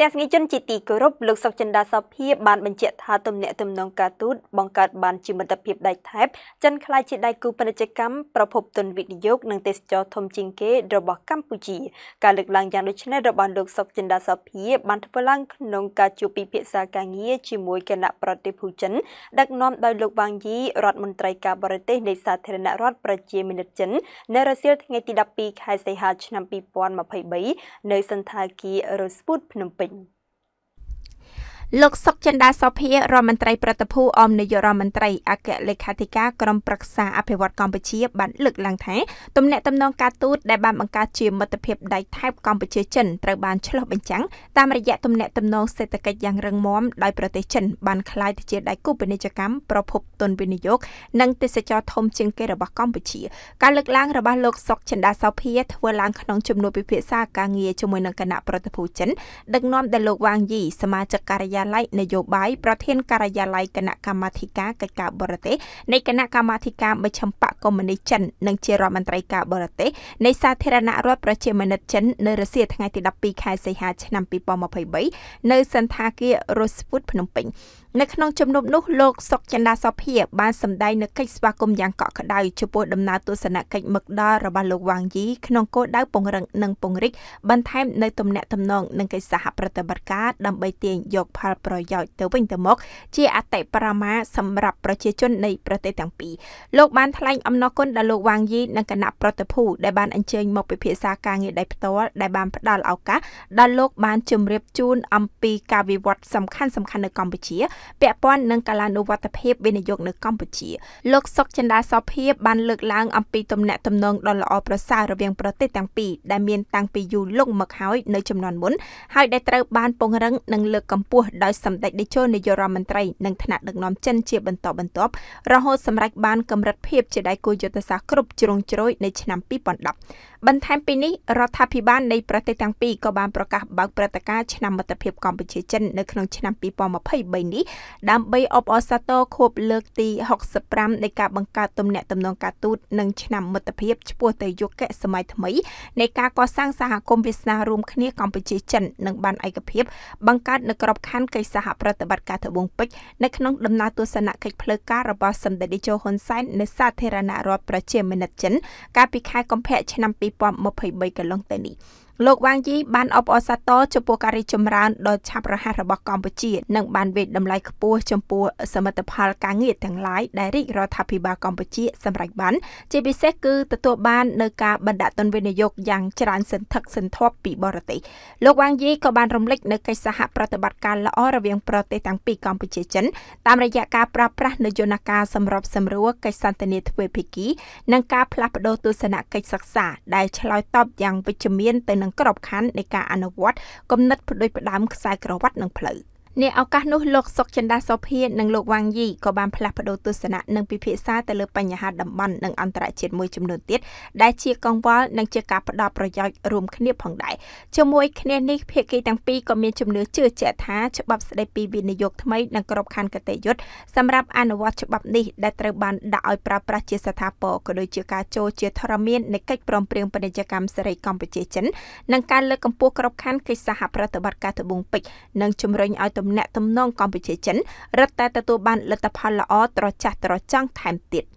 ទាំងស្ងីជនជាទីគោរពលោកសុកចិន្តាសោភាបានបញ្ជាក់ថាទំនាក់ទំនងការទូតបង្កើតបានជាមិត្តភាពដៃថែបចិនខ្លាយជាដៃគូពាណិជ្ជកម្មប្រភពទុនវិនិយោគនិងទេសចរធំជាងគេរបស់កម្ពុជាការលើកឡើងយ៉ាងដូចនេះរបស់លោកសុកចិន្តាសោភាបានធ្វើឡើងក្នុងការជួបពិភាក្សាការងារជាមួយគណៈប្រតិភូចិន ដឹកនាំដោយលោកវ៉ាងយីរដ្ឋមន្ត្រីការបរទេសនៃសាធារណរដ្ឋប្រជាមានិតចិន នៅរសៀលថ្ងៃទី12ខែសីហាឆ្នាំ2023នៅសន្តាគារ Rosebud ភ្នំពេញ like លោកសុកចិន្តាសុភារដ្ឋមន្ត្រីប្រតិភូអមនាយករដ្ឋមន្ត្រីអគ្គលេខាធិការក្រមប្រឹក្សាអភិវឌ្ឍកម្ពុជា បានលើកឡើងថាទំនាក់ទំនងការទូតដែលបានបង្កើតជាមិត្តភាពដៃថែបកម្ពុជាចិនត្រូវបានឆ្លុះបញ្ចាំងតាមរយៈទំនាក់ទំនងសេដ្ឋកិច្ចយ៉ាងរឹងមាំដោយប្រទេសចិនបានក្លាយទៅជាដៃគូពាណិជ្ជកម្មប្រភពទុនវិនិយោគនិងទេសចរធំជាងគេរបស់កម្ពុជាការលើកឡើងរបស់លោកសុកចិន្តាសុភាធ្វើឡើងក្នុងជំនួបពិភាក្សាការងារជាមួយនឹងគណៈប្រតិភូចិនដឹកនាំដោយលោកវ៉ាងយីសមាជិកការិយាយាល័យនយោបាយប្រធានការិយាល័យគណៈកម្មាធិការកិច្ចការបរទេសនៃគណៈកម្មាធិការបិឈមបកកុម្មុយនីសចិននិងជារដ្ឋមន្ត្រីការបរទេសនៃសាធារណរដ្ឋប្រជាមានិតចិននៅរសៀលថ្ងៃទី12ខែសីហាឆ្នាំ2023នៅសន្តាគារ Rosebud ភ្នំពេញនៅក្នុងជំនុំនោះលោកសុកចន្ទាសភាបានសម្ដែងនូវកិច្ចស្វាគមន៍យ៉ាងកក់ក្ដៅចំពោះដំណើរទស្សនកិច្ចមកដល់របស់លោកវ៉ាងយីក្នុងគោលដៅពង្រឹងនិងពង្រីកបន្ថែមនៅទំនាក់ទំនងនិងកិច្ចសហប្រតិបត្តិការដើម្បីទាញយកផលប្រយោជន៍ទៅវិញទៅមកជាអតិបរមាសម្រាប់ប្រជាជននៃប្រទេសទាំងពីរលោកបានថ្លែងអំណរគុណដល់លោកវ៉ាងយីនិងគណៈប្រតិភូដែលបានអញ្ជើញមកពិភាក្សាការងារដោយផ្ទាល់ដែលបានផ្ដល់ឱកាសដល់លោកបានជម្រាបជូនអំពីការវិវត្តសំខាន់ៗនៅកម្ពុជាពាក់ព័ន្ធនឹងកាលានុវត្តភាពវិនិយោគនៅកម្ពុជាលោកសុកចិន្តាសោភាបានលើកឡើងអំពីទំនាក់ទំនងដ៏ល្អប្រសើររវាងប្រទេសទាំងពីរដែលមានតាំងពីយូរលង់មកហើយនៅចំនួនមុនហើយដែលត្រូវបានពង្រឹងនិងលើកកម្ពស់ដោយសម្ដេចតេជោនាយករដ្ឋមន្ត្រីនិងថ្នាក់ដឹកនាំចិនជាបន្តបន្ទាប់រហូតសម្រេចបានកម្រិតភាពជាដៃគូយុទ្ធសាស្ត្រគ្រប់ជ្រុងជ្រោយនៅឆ្នាំ2010បន្ថែមពីនេះរដ្ឋាភិបាលនៃប្រទេសទាំងពីរក៏បានប្រកាសបើកព្រឹត្តិការណ៍ឆ្នាំមិត្តភាពកម្ពុជាចិននៅក្នុងឆ្នាំ2023នេះដើម្បីអបអរសាទរខួបលើកទី65នៃការបង្កើតទំនាក់ទំនងការទូតនិងឆ្នាំមិត្តភាពឆ្ពោះទៅយុគសម័យថ្មីនៃការកសាងសហគមន៍វាសនារួមគ្នាកម្ពុជាចិននិងបានឯកភាពបង្កើតនៅក្របខ័ណ្ឌកិច្ចសហប្រតិបត្តិការត្បូងពេជ្រនៅក្នុងដំណើរទស្សនកិច្ចផ្លូវការរបស់សម្ដេចតេជោហ៊ុនសែននៅសាធារណរដ្ឋប្រជាមានិតចិនកាលពីខែកុម្ភៈឆ្នាំ2 2023កន្លងទៅនេះលោកវ៉ាងជីបានអបអរសាទរចំពោះការរីកចម្រើនដ៏ឆាប់រហ័សរបស់កម្ពុជា និងបានវេចតម្លៃខ្ពស់ចំពោះសមិទ្ធផលការងារទាំងឡាយដែលរាជរដ្ឋាភិបាលកម្ពុជា សម្រេចបានជាពិសេសគឺទទួលបាននៅការបណ្ដាក់ទុនវិនិយោគយ៉ាងច្រើនសន្ធឹកសន្ធាប់ពីបរទេសលោកវ៉ាងយីក៏បានរំលឹកនៅកិច្ចសហប្រតិបត្តិការល្អរវាងប្រទេសទាំងពីរកម្ពុជាចិន តាមរយៈការប្រាស្រ័យនយោបាយការសម្របសម្រួលកិច្ចសន្ទនាទ្វេភាគី និងការផ្លាស់ប្តូរទស្សនកិច្ចសិក្សាដែលឆ្លើយតបយ៉ាងវិជ្ជមានទៅនឹងនិងក្របខ័ណ្ឌនៃការអនុវត្តគំនិតផ្ដួចផ្ដើមខ្សែក្រវ៉ាត់និងផ្លូវ។អ្នកឱកាសនោះលោកសុកចិន្តាសោភានិងលោកវ៉ាងយីក៏បានផ្លាស់ប្តូរទស្សនៈនិងពិភាក្សាទៅលើបញ្ហាតំបន់និងអន្តរជាតិមួយចំនួនទៀតដែលជាកង្វល់និងជាការផ្តល់ប្រយោជន៍រួមគ្នាផងដែរជាមួយគ្នានេះភាគីទាំងពីរក៏មានជំនឿជឿជាក់ថាច្បាប់ស្តីពីវិនិយោគថ្មីនិងក្របខ័ណ្ឌកតេយុត្តសម្រាប់អនុវត្តច្បាប់នេះដែលត្រូវបានដាក់ឲ្យប្រើប្រាស់ជាស្ថាពរក៏ដូចជាការចូលជាធរមាននៃកិច្ចព្រមព្រៀងពាណិជ្ជកម្មសេរីកម្ពុជាចិននិងការលើកកម្ពស់ក្របខ័ណ្ឌកិច្ចសហប្រតិបត្តិការត្បូងពេជ្រនិងជំរុញឲ្យទំទំនាក់ទំនងកម្ពុជាចិនរឹតតែទទួលបានលទ្ធផលល្អត្រចះត្រចង់ថែមទៀត។